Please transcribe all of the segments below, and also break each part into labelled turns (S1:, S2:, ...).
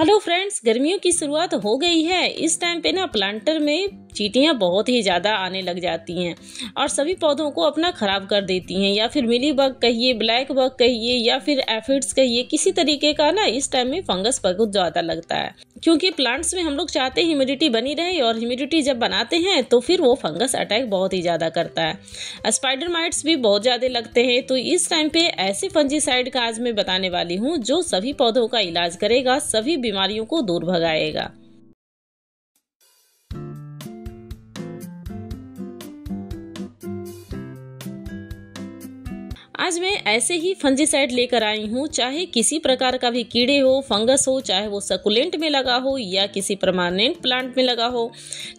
S1: hello friends गर्मियों की शुरुआत हो गई है इस टाइम पे ना प्लांटर में चीटियाँ बहुत ही ज़्यादा आने लग जाती हैं और सभी पौधों को अपना ख़राब कर देती हैं या फिर मिली बग कहिए ब्लैक बग कहिए या फिर एफिड्स कहिए किसी तरीके का ना इस टाइम में फंगस बहुत ज़्यादा लगता है क्योंकि प्लांट्स में हम लोग चाहते हैं ह्यूमिडिटी बनी रहे और ह्यूमिडिटी जब बनाते हैं तो फिर वो फंगस अटैक बहुत ही ज़्यादा करता है स्पाइडर uh, माइट्स भी बहुत ज़्यादा लगते हैं तो इस टाइम पे ऐसे फंजीसाइड का आज मैं बताने वाली हूँ जो सभी पौधों का इलाज करेगा सभी बीमारियों को दूर भगाएगा आज मैं ऐसे ही फंजीसाइड लेकर आई हूँ चाहे किसी प्रकार का भी कीड़े हो फंगस हो चाहे वो सकुलेंट में लगा हो या किसी परमानेंट प्लांट में लगा हो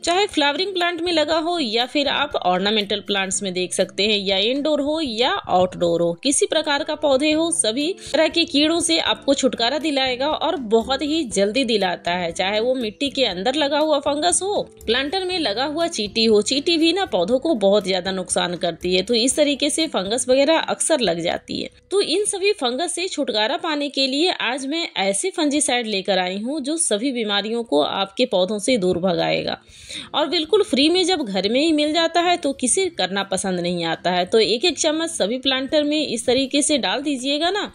S1: चाहे फ्लावरिंग प्लांट में लगा हो या फिर आप ऑर्नामेंटल प्लांट्स में देख सकते हैं या इनडोर हो या आउटडोर हो किसी प्रकार का पौधे हो सभी तरह के कीड़ों से आपको छुटकारा दिलाएगा और बहुत ही जल्दी दिलाता है चाहे वो मिट्टी के अंदर लगा हुआ फंगस हो प्लांटर में लगा हुआ चीटी हो चीटी भी ना पौधों को बहुत ज्यादा नुकसान करती है तो इस तरीके से फंगस वगैरह अक्सर अक्सर लग जाती है तो इन सभी फंगस से छुटकारा पाने के लिए आज मैं ऐसे फंजीसाइड लेकर आई हूँ जो सभी बीमारियों को आपके पौधों से दूर भगाएगा और बिल्कुल फ्री में जब घर में ही मिल जाता है तो किसे करना पसंद नहीं आता है तो एक एक चम्मच सभी प्लांटर में इस तरीके से डाल दीजिएगा ना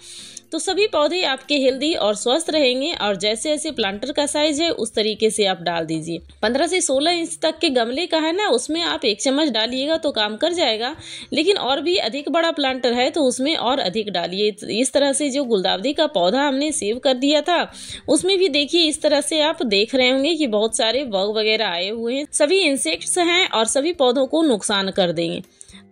S1: तो सभी पौधे आपके हेल्दी और स्वस्थ रहेंगे और जैसे जैसे प्लांटर का साइज है उस तरीके से आप डाल दीजिए पंद्रह से सोलह इंच तक के गमले का है ना उसमें आप एक चम्मच डालिएगा तो काम कर जाएगा लेकिन और भी अधिक बड़ा प्लांटर है तो उसमें और अधिक डालिए इस तरह से जो गुलदावरी का पौधा हमने सेव कर दिया था उसमें भी देखिए इस तरह से आप देख रहे होंगे कि बहुत सारे बग वगैरह आए हुए हैं सभी इंसेक्ट्स हैं और सभी पौधों को नुकसान कर देंगे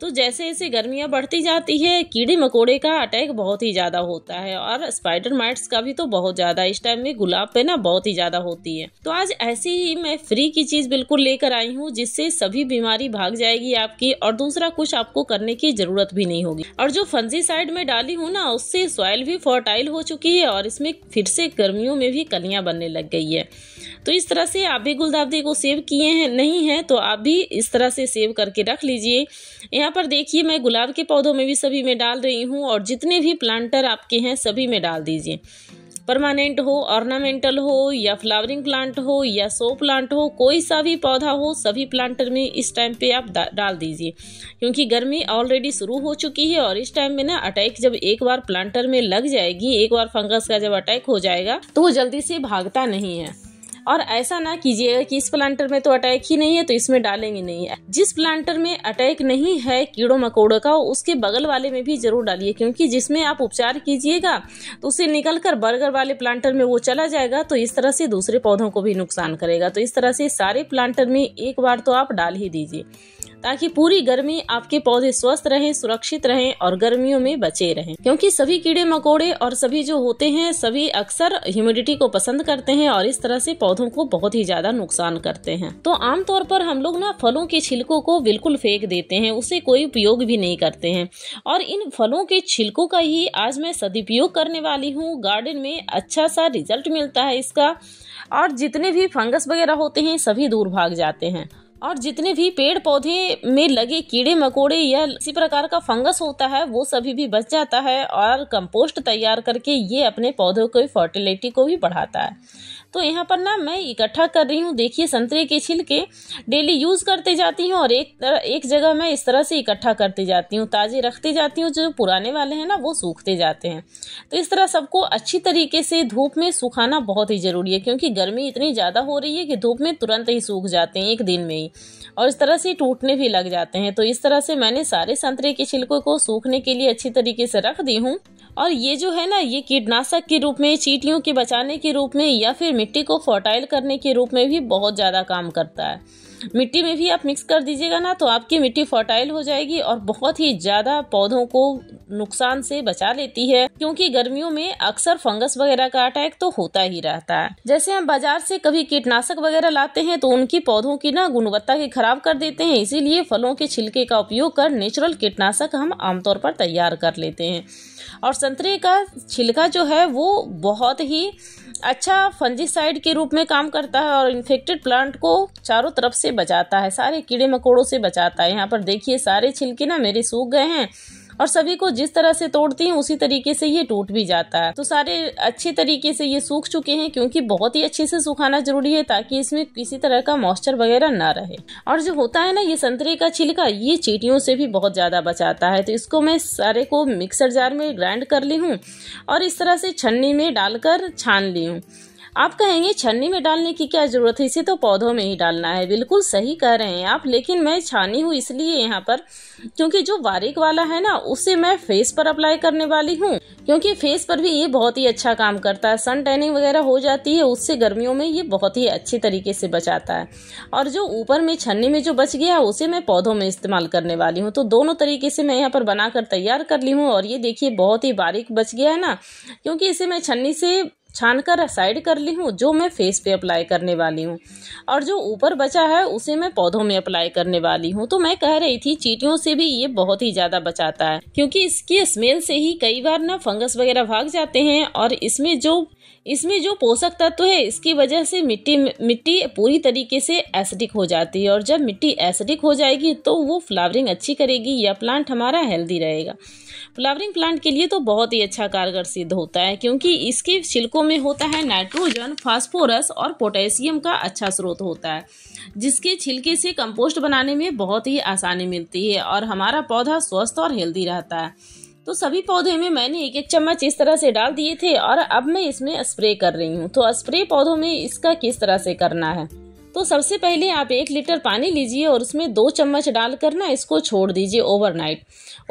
S1: तो जैसे जैसे गर्मियाँ बढ़ती जाती है कीड़े मकोड़े का अटैक बहुत ही ज़्यादा होता है और स्पाइडर माइट्स का भी तो बहुत ज़्यादा इस टाइम में गुलाब पे ना बहुत ही ज़्यादा होती है तो आज ऐसी ही मैं फ्री की चीज़ बिल्कुल लेकर आई हूँ जिससे सभी बीमारी भाग जाएगी आपकी और दूसरा कुछ आपको करने की ज़रूरत भी नहीं होगी और जो फंजी साइड में डाली हूँ ना उससे सॉइल भी फर्टाइल हो चुकी है और इसमें फिर से गर्मियों में भी कलियाँ बनने लग गई है तो इस तरह से आप भी गुलदावदी को सेव किए हैं नहीं है तो आप भी इस तरह से सेव करके रख लीजिए यहाँ पर देखिए मैं गुलाब के पौधों में भी सभी में डाल रही हूँ और जितने भी प्लांटर आपके हैं सभी में डाल दीजिए परमानेंट हो ऑर्नामेंटल हो या फ्लावरिंग प्लांट हो या सो प्लांट हो कोई सा भी पौधा हो सभी प्लांटर में इस टाइम पे आप डाल दीजिए क्योंकि गर्मी ऑलरेडी शुरू हो चुकी है और इस टाइम में ना अटैक जब एक बार प्लांटर में लग जाएगी एक बार फंगस का जब अटैक हो जाएगा तो वो जल्दी से भागता नहीं है और ऐसा ना कीजिएगा कि इस प्लांटर में तो अटैक ही नहीं है तो इसमें डालेंगे नहीं है जिस प्लांटर में अटैक नहीं है कीड़ों मकोड़ों का उसके बगल वाले में भी जरूर डालिए क्योंकि जिसमें आप उपचार कीजिएगा तो उसे निकल कर बर्गर वाले प्लांटर में वो चला जाएगा तो इस तरह से दूसरे पौधों को भी नुकसान करेगा तो इस तरह से सारे प्लांटर में एक बार तो आप डाल ही दीजिए ताकि पूरी गर्मी आपके पौधे स्वस्थ रहें सुरक्षित रहें और गर्मियों में बचे रहें क्योंकि सभी कीड़े मकोड़े और सभी जो होते हैं सभी अक्सर ह्यूमिडिटी को पसंद करते हैं और इस तरह से पौधों को बहुत ही ज्यादा नुकसान करते हैं तो आमतौर पर हम लोग ना फलों के छिलकों को बिल्कुल फेंक देते हैं उसे कोई उपयोग भी नहीं करते हैं और इन फलों के छिलकों का ही आज मैं सदुपयोग करने वाली हूँ गार्डन में अच्छा सा रिजल्ट मिलता है इसका और जितने भी फंगस वगैरह होते हैं सभी दूर भाग जाते हैं और जितने भी पेड़ पौधे में लगे कीड़े मकोड़े या किसी प्रकार का फंगस होता है वो सभी भी बच जाता है और कंपोस्ट तैयार करके ये अपने पौधों की फर्टिलिटी को भी बढ़ाता है तो यहाँ पर ना मैं इकट्ठा कर रही हूँ देखिए संतरे के छिलके डेली यूज़ करते जाती हूँ और एक तरह एक जगह मैं इस तरह से इकट्ठा करते जाती हूँ ताज़े रखते जाती हूँ जो पुराने वाले हैं ना वो सूखते जाते हैं तो इस तरह सबको अच्छी तरीके से धूप में सुखाना बहुत ही ज़रूरी है क्योंकि गर्मी इतनी ज़्यादा हो रही है कि धूप में तुरंत ही सूख जाते हैं एक दिन में ही और इस तरह से टूटने भी लग जाते हैं तो इस तरह से मैंने सारे संतरे के छिलकों को सूखने के लिए अच्छी तरीके से रख दी हूँ और ये जो है ना ये कीटनाशक के रूप में चीटियों के बचाने के रूप में या फिर मिट्टी को फर्टाइल करने के रूप में भी बहुत ज़्यादा काम करता है मिट्टी में भी आप मिक्स कर दीजिएगा ना तो आपकी मिट्टी फर्टाइल हो जाएगी और बहुत ही ज़्यादा पौधों को नुकसान से बचा लेती है क्योंकि गर्मियों में अक्सर फंगस वगैरह का अटैक तो होता ही रहता है जैसे हम बाजार से कभी कीटनाशक वगैरह लाते हैं तो उनकी पौधों की ना गुणवत्ता के खराब कर देते हैं इसीलिए फलों के छिलके का उपयोग कर नेचुरल कीटनाशक हम आमतौर पर तैयार कर लेते हैं और संतरे का छिलका जो है वो बहुत ही अच्छा फंजीसाइड के रूप में काम करता है और इन्फेक्टेड प्लांट को चारों तरफ से बचाता है सारे कीड़े मकोड़ों से बचाता है यहाँ पर देखिए सारे छिलके ना मेरे सूख गए हैं और सभी को जिस तरह से तोड़ती हैं उसी तरीके से ये टूट भी जाता है तो सारे अच्छे तरीके से ये सूख चुके हैं क्योंकि बहुत ही अच्छे से सुखाना जरूरी है ताकि इसमें किसी तरह का मॉइस्चर वगैरह ना रहे और जो होता है ना ये संतरे का छिलका ये चीटियों से भी बहुत ज़्यादा बचाता है तो इसको मैं सारे को मिक्सर जार में ग्राइंड कर ली हूँ और इस तरह से छन्नी में डालकर छान ली हूँ आप कहेंगे छन्नी में डालने की क्या जरूरत है इसे तो पौधों में ही डालना है बिल्कुल सही कह रहे हैं आप लेकिन मैं छानी हूँ इसलिए यहाँ पर क्योंकि जो बारीक वाला है ना उसे मैं फेस पर अप्लाई करने वाली हूँ क्योंकि फेस पर भी ये बहुत ही अच्छा काम करता है सन टैनिंग वगैरह हो जाती है उससे गर्मियों में ये बहुत ही अच्छी तरीके से बचाता है और जो ऊपर में छन्नी में जो बच गया उसे मैं पौधों में इस्तेमाल करने वाली हूँ तो दोनों तरीके से मैं यहाँ पर बनाकर तैयार कर ली हूँ और ये देखिए बहुत ही बारीक बच गया है ना क्योंकि इसे मैं छन्नी से छान कर साइड कर ली हूँ जो मैं फेस पे अप्लाई करने वाली हूँ और जो ऊपर बचा है उसे मैं पौधों में अप्लाई करने वाली हूँ तो मैं कह रही थी चीटियों से भी ये बहुत ही ज़्यादा बचाता है क्योंकि इसकी स्मेल से ही कई बार ना फंगस वगैरह भाग जाते हैं और इसमें जो इसमें जो पोषक तत्व तो है इसकी वजह से मिट्टी मिट्टी पूरी तरीके से एसिडिक हो जाती है और जब मिट्टी एसिडिक हो जाएगी तो वो फ्लावरिंग अच्छी करेगी या प्लांट हमारा हेल्दी रहेगा फ्लावरिंग प्लांट के लिए तो बहुत ही अच्छा कारगर सिद्ध होता है क्योंकि इसके छिलकों में होता है नाइट्रोजन फास्फोरस और पोटेशियम का अच्छा स्रोत होता है जिसके छिलके से कंपोस्ट बनाने में बहुत ही आसानी मिलती है और हमारा पौधा स्वस्थ और हेल्दी रहता है तो सभी पौधे में मैंने एक एक चम्मच इस तरह से डाल दिए थे और अब मैं इसमें स्प्रे कर रही हूँ तो स्प्रे पौधों में इसका किस तरह से करना है तो सबसे पहले आप एक लीटर पानी लीजिए और उसमें दो चम्मच डालकर ना इसको छोड़ दीजिए ओवरनाइट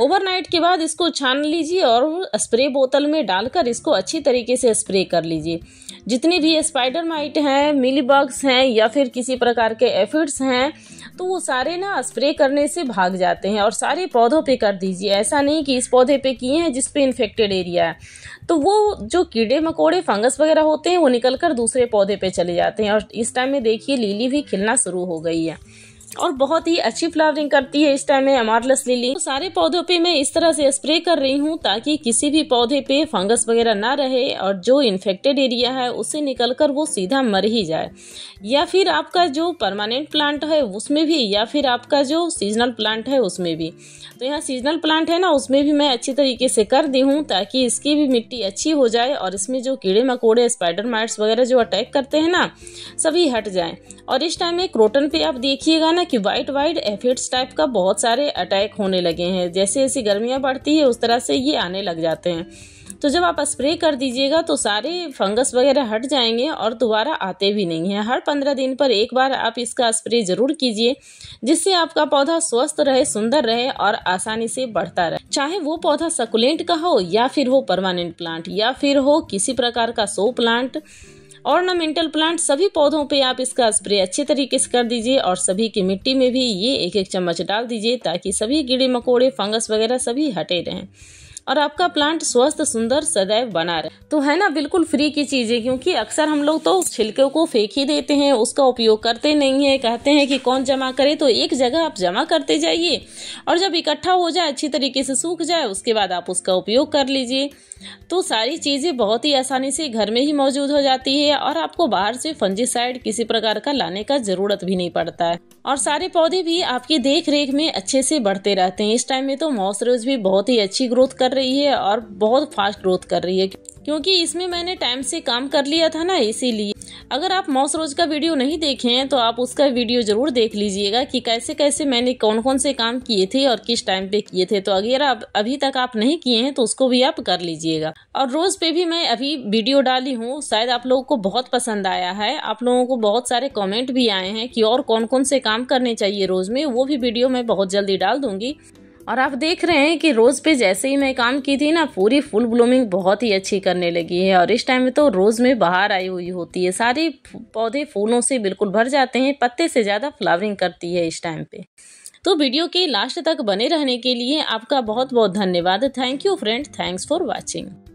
S1: ओवरनाइट के बाद इसको छान लीजिए और स्प्रे बोतल में डालकर इसको अच्छी तरीके से स्प्रे कर लीजिए जितने भी स्पाइडर माइट हैं मिलीबग्स हैं या फिर किसी प्रकार के एफिड्स हैं तो वो सारे ना स्प्रे करने से भाग जाते हैं और सारे पौधों पे कर दीजिए ऐसा नहीं कि इस पौधे पे किए हैं जिसपे इन्फेक्टेड एरिया है तो वो जो कीड़े मकोड़े फंगस वगैरह होते हैं वो निकल कर दूसरे पौधे पे चले जाते हैं और इस टाइम में देखिए लीली भी खिलना शुरू हो गई है और बहुत ही अच्छी फ्लावरिंग करती है इस टाइम में अमारलस लिली तो सारे पौधों पे मैं इस तरह से स्प्रे कर रही हूँ ताकि किसी भी पौधे पे फंगस वगैरह ना रहे और जो इन्फेक्टेड एरिया है उसे निकल कर वो सीधा मर ही जाए या फिर आपका जो परमानेंट प्लांट है उसमें भी या फिर आपका जो सीजनल प्लांट है उसमें भी तो यहाँ सीजनल प्लांट है ना उसमें भी मैं अच्छी तरीके से कर दी हूँ ताकि इसकी भी मिट्टी अच्छी हो जाए और इसमें जो कीड़े मकोड़े स्पाइडर माइट्स वगैरह जो अटैक करते हैं ना सभी हट जाए और इस टाइम में क्रोटन पे आप देखिएगा ना कि वाइट वाइट एफिड्स टाइप का बहुत सारे अटैक होने लगे हैं जैसे जैसे गर्मियाँ बढ़ती है उस तरह से ये आने लग जाते हैं तो जब आप स्प्रे कर दीजिएगा तो सारे फंगस वगैरह हट जाएंगे और दोबारा आते भी नहीं हैं हर पंद्रह दिन पर एक बार आप इसका स्प्रे ज़रूर कीजिए जिससे आपका पौधा स्वस्थ रहे सुंदर रहे और आसानी से बढ़ता रहे चाहे वो पौधा सकुलेंट का हो या फिर हो परमानेंट प्लांट या फिर हो किसी प्रकार का सो प्लांट ऑर्नामेंटल प्लांट सभी पौधों पे आप इसका स्प्रे अच्छे तरीके से कर दीजिए और सभी की मिट्टी में भी ये एक एक चम्मच डाल दीजिए ताकि सभी कीड़े मकोड़े फंगस वगैरह सभी हटे रहें और आपका प्लांट स्वस्थ सुंदर सदैव बना रहे तो है ना बिल्कुल फ्री की चीज है क्योंकि अक्सर हम लोग तो छिलके को फेंक ही देते हैं उसका उपयोग करते नहीं है कहते हैं कि कौन जमा करे तो एक जगह आप जमा करते जाइए और जब इकट्ठा हो जाए अच्छी तरीके से सूख जाए उसके बाद आप उसका उपयोग कर लीजिए तो सारी चीज़ें बहुत ही आसानी से घर में ही मौजूद हो जाती है और आपको बाहर से फंजीसाइड किसी प्रकार का लाने का ज़रूरत भी नहीं पड़ता है और सारे पौधे भी आपकी देख रेख में अच्छे से बढ़ते रहते हैं इस टाइम में तो मॉसरोज भी बहुत ही अच्छी ग्रोथ कर रही है और बहुत फास्ट ग्रोथ कर रही है क्योंकि इसमें मैंने टाइम से काम कर लिया था ना इसीलिए अगर आप मौस रोज का वीडियो नहीं देखे हैं तो आप उसका वीडियो जरूर देख लीजिएगा कि कैसे कैसे मैंने कौन कौन से काम किए थे और किस टाइम पे किए थे तो अगर आप अभी तक आप नहीं किए हैं तो उसको भी आप कर लीजिएगा और रोज पे भी मैं अभी वीडियो डाली हूँ शायद आप लोगों को बहुत पसंद आया है आप लोगों को बहुत सारे कॉमेंट भी आए हैं कि और कौन कौन से काम करने चाहिए रोज में वो भी वीडियो मैं बहुत जल्दी डाल दूंगी और आप देख रहे हैं कि रोज़ पे जैसे ही मैं काम की थी ना पूरी फुल ब्लूमिंग बहुत ही अच्छी करने लगी है और इस टाइम में तो रोज़ में बाहर आई हुई होती है सारे पौधे फूलों से बिल्कुल भर जाते हैं पत्ते से ज़्यादा फ्लावरिंग करती है इस टाइम पे तो वीडियो के लास्ट तक बने रहने के लिए आपका बहुत बहुत धन्यवाद thank you friend thanks for watching